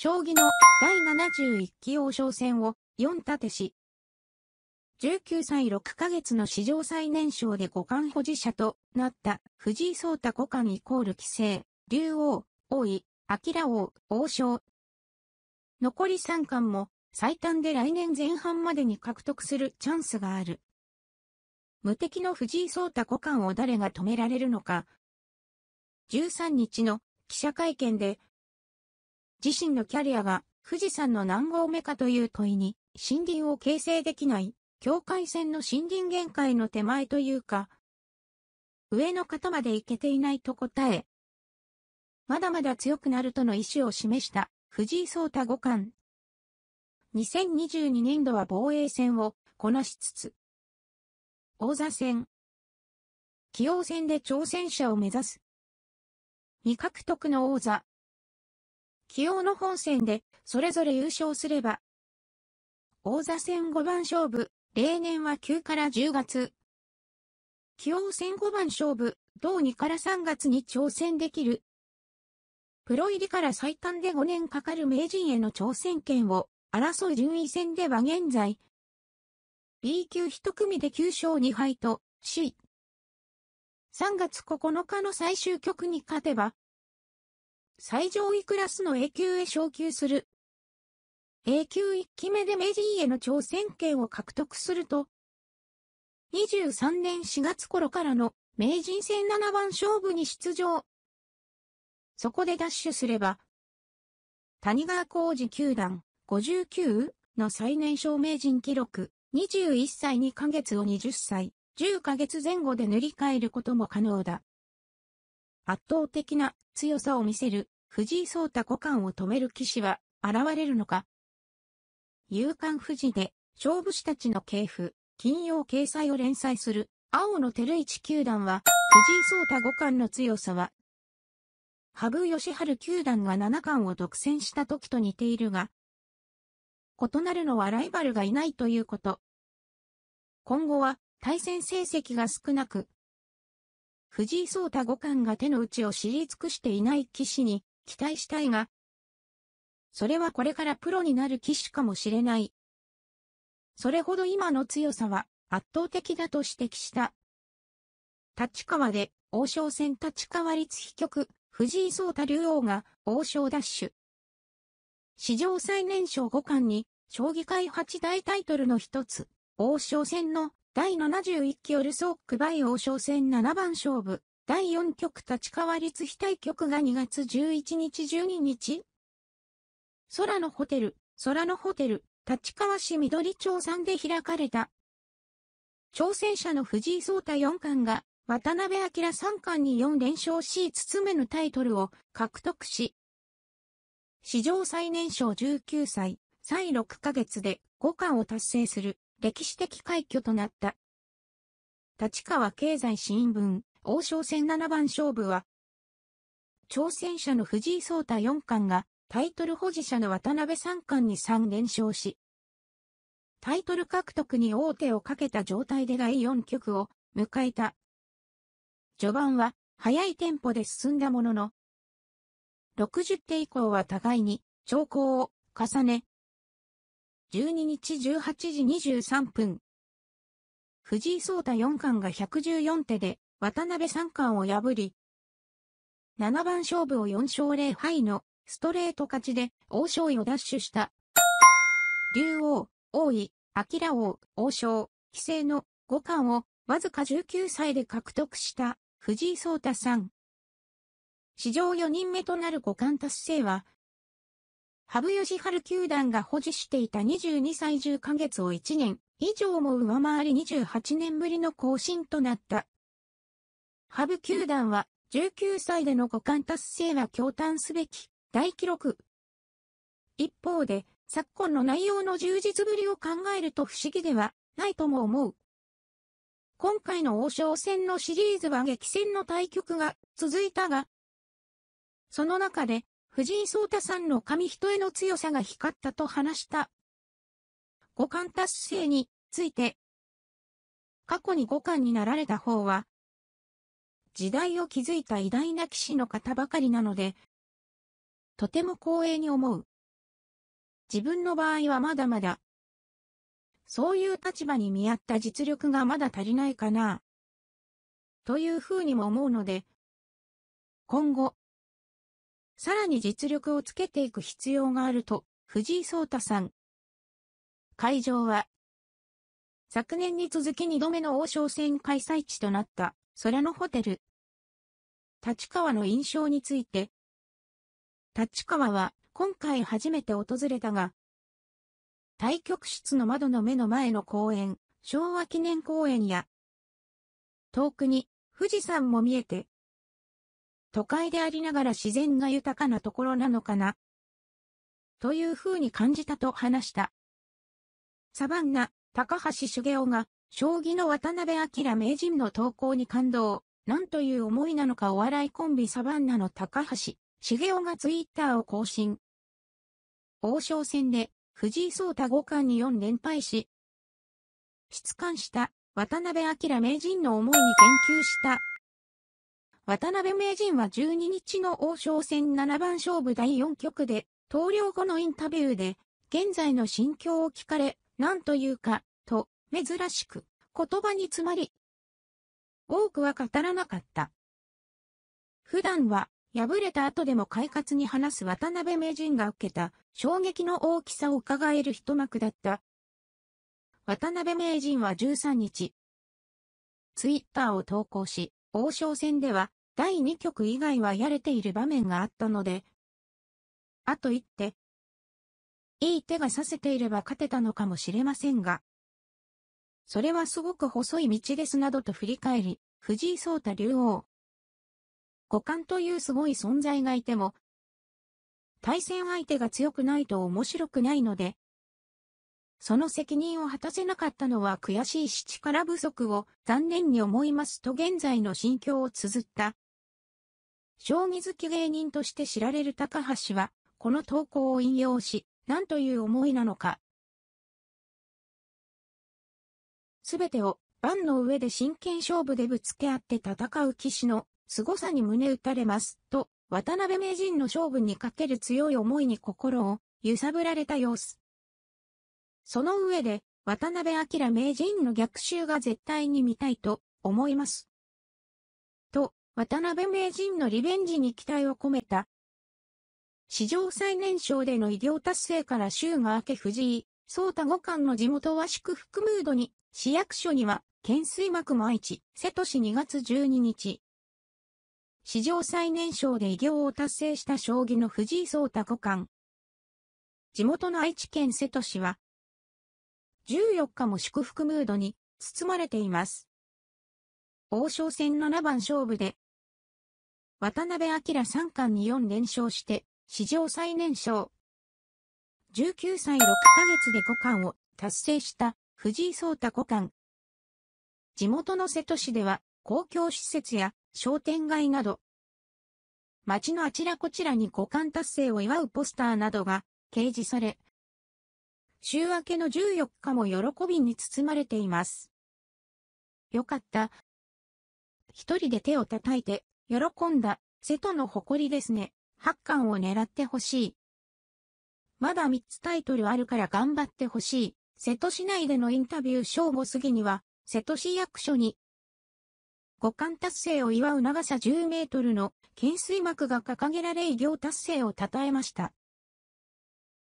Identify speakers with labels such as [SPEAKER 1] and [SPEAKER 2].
[SPEAKER 1] 将棋の第71期王将戦を4立てし、19歳6ヶ月の史上最年少で五冠保持者となった藤井聡太五冠イコール棋聖、竜王、王位、明王、王将。残り3冠も最短で来年前半までに獲得するチャンスがある。無敵の藤井聡太五冠を誰が止められるのか。13日の記者会見で自身のキャリアが富士山の何合目かという問いに、森林を形成できない、境界線の森林限界の手前というか、上の方まで行けていないと答え、まだまだ強くなるとの意思を示した藤井聡太五冠。2022年度は防衛戦をこなしつつ、王座戦、棋王戦で挑戦者を目指す。未獲得の王座、起用の本戦で、それぞれ優勝すれば、王座戦5番勝負、例年は9から10月。起用戦5番勝負、同2から3月に挑戦できる。プロ入りから最短で5年かかる名人への挑戦権を争う順位戦では現在、B 級1組で9勝2敗と、C。3月9日の最終局に勝てば、最上位クラスの A 級へ昇級する。A 級1期目で名人への挑戦権を獲得すると、23年4月頃からの名人戦7番勝負に出場。そこでダッシュすれば、谷川浩二球団59の最年少名人記録21歳2ヶ月を20歳10ヶ月前後で塗り替えることも可能だ。圧倒的な強さを見せる藤井聡太五冠を止める騎士は現れるのか勇敢富士で勝負師たちの系譜、金曜掲載を連載する青野照一球団は藤井聡太五冠の強さは羽生善治球団が七冠を独占した時と似ているが、異なるのはライバルがいないということ。今後は対戦成績が少なく、藤井聡太五冠が手の内を知り尽くしていない騎士に期待したいが、それはこれからプロになる騎士かもしれない。それほど今の強さは圧倒的だと指摘した。立川で王将戦立川立飛局、藤井聡太竜王が王将ダッシュ。史上最年少五冠に将棋界八大タイトルの一つ、王将戦の第71期オルソークバイ王将戦7番勝負、第4局立川立非対局が2月11日12日空のホテル、空のホテル、立川市緑町さんで開かれた。挑戦者の藤井聡太四冠が、渡辺明三冠に4連勝し5つ目のタイトルを獲得し、史上最年少19歳、最6ヶ月で5冠を達成する。歴史的快挙となった。立川経済新聞、王将戦七番勝負は、挑戦者の藤井聡太四冠が、タイトル保持者の渡辺三冠に3連勝し、タイトル獲得に王手をかけた状態で第4局を迎えた。序盤は速いテンポで進んだものの、60手以降は互いに長考を重ね、12日18時23分。藤井聡太四冠が114手で渡辺三冠を破り、7番勝負を4勝0敗のストレート勝ちで王将位を奪取した。竜王、王位、明王、王将、棋聖の五冠をわずか19歳で獲得した藤井聡太さん。史上4人目となる五冠達成は羽生ハル球団が保持していた22歳10ヶ月を1年以上も上回り28年ぶりの更新となった。羽生球団は19歳での五冠達成は驚嘆すべき大記録。一方で昨今の内容の充実ぶりを考えると不思議ではないとも思う。今回の王将戦のシリーズは激戦の対局が続いたが、その中で藤井聡太さんの紙一重の強さが光ったと話した。五冠達成について、過去に五冠になられた方は、時代を築いた偉大な騎士の方ばかりなので、とても光栄に思う。自分の場合はまだまだ、そういう立場に見合った実力がまだ足りないかな、というふうにも思うので、今後、さらに実力をつけていく必要があると、藤井聡太さん。会場は、昨年に続き2度目の王将戦開催地となった空のホテル。立川の印象について、立川は今回初めて訪れたが、対局室の窓の目の前の公園、昭和記念公園や、遠くに富士山も見えて都会でありながら自然が豊かなところなのかな。というふうに感じたと話した。サバンナ、高橋茂雄が、将棋の渡辺明名人の投稿に感動。なんという思いなのかお笑いコンビサバンナの高橋、茂雄がツイッターを更新。王将戦で、藤井聡太五冠に4連敗し、質感した渡辺明名人の思いに言及した渡辺名人は12日の王将戦7番勝負第4局で、投了後のインタビューで、現在の心境を聞かれ、何というか、と、珍しく、言葉に詰まり、多くは語らなかった。普段は、敗れた後でも快活に話す渡辺名人が受けた衝撃の大きさを伺える一幕だった。渡辺名人は13日、ツイッターを投稿し、王将戦では第2局以外はやれている場面があったので、あと一手。いい手が指せていれば勝てたのかもしれませんが、それはすごく細い道ですなどと振り返り、藤井聡太竜王。五冠というすごい存在がいても、対戦相手が強くないと面白くないので、その責任を果たせなかったのは悔しいし力不足を残念に思いますと現在の心境を綴った将棋好き芸人として知られる高橋は、この投稿を引用し、何という思いなのか。すべてを、盤の上で真剣勝負でぶつけ合って戦う騎士の凄さに胸打たれます、と、渡辺名人の勝負にかける強い思いに心を揺さぶられた様子。その上で、渡辺明名人の逆襲が絶対に見たいと思います。渡辺名人のリベンジに期待を込めた。史上最年少での偉業達成から週が明け藤井、総太五冠の地元は祝福ムードに、市役所には、県水幕も愛知、瀬戸市2月12日。史上最年少で偉業を達成した将棋の藤井聡太五冠。地元の愛知県瀬戸市は、14日も祝福ムードに包まれています。王将戦七番勝負で渡辺明三冠に4連勝して、史上最年少。19歳6ヶ月で五冠を達成した藤井聡太五冠。地元の瀬戸市では公共施設や商店街など、街のあちらこちらに五冠達成を祝うポスターなどが掲示され、週明けの14日も喜びに包まれています。よかった。一人で手を叩いて喜んだ、瀬戸の誇りですね。八冠を狙ってほしい。まだ三つタイトルあるから頑張ってほしい。瀬戸市内でのインタビュー正午過ぎには、瀬戸市役所に、五冠達成を祝う長さ10メートルの懸垂幕が掲げられ偉業達成を称えました。